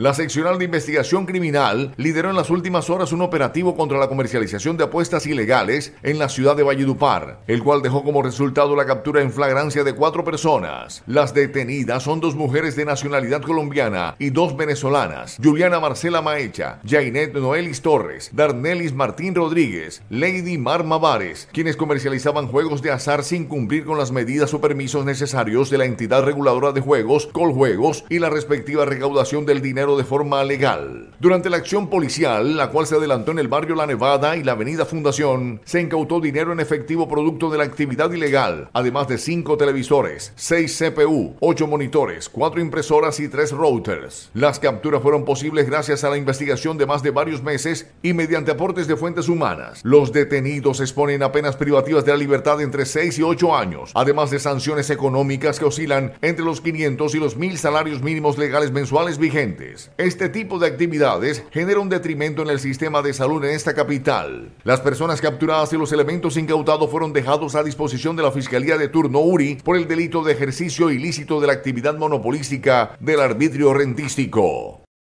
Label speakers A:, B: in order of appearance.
A: La seccional de investigación criminal lideró en las últimas horas un operativo contra la comercialización de apuestas ilegales en la ciudad de Valledupar, el cual dejó como resultado la captura en flagrancia de cuatro personas. Las detenidas son dos mujeres de nacionalidad colombiana y dos venezolanas, Juliana Marcela Maecha, Jainet Noelis Torres, Darnelis Martín Rodríguez, Lady Mar Mavares, quienes comercializaban juegos de azar sin cumplir con las medidas o permisos necesarios de la entidad reguladora de juegos, Coljuegos, y la respectiva recaudación del dinero de forma legal. Durante la acción policial, la cual se adelantó en el barrio La Nevada y la avenida Fundación, se incautó dinero en efectivo producto de la actividad ilegal, además de cinco televisores, seis CPU, ocho monitores, cuatro impresoras y tres routers. Las capturas fueron posibles gracias a la investigación de más de varios meses y mediante aportes de fuentes humanas. Los detenidos exponen a penas privativas de la libertad entre 6 y 8 años, además de sanciones económicas que oscilan entre los 500 y los 1.000 salarios mínimos legales mensuales vigentes. Este tipo de actividades genera un detrimento en el sistema de salud en esta capital. Las personas capturadas y los elementos incautados fueron dejados a disposición de la Fiscalía de Turno URI por el delito de ejercicio ilícito de la actividad monopolística del arbitrio rentístico.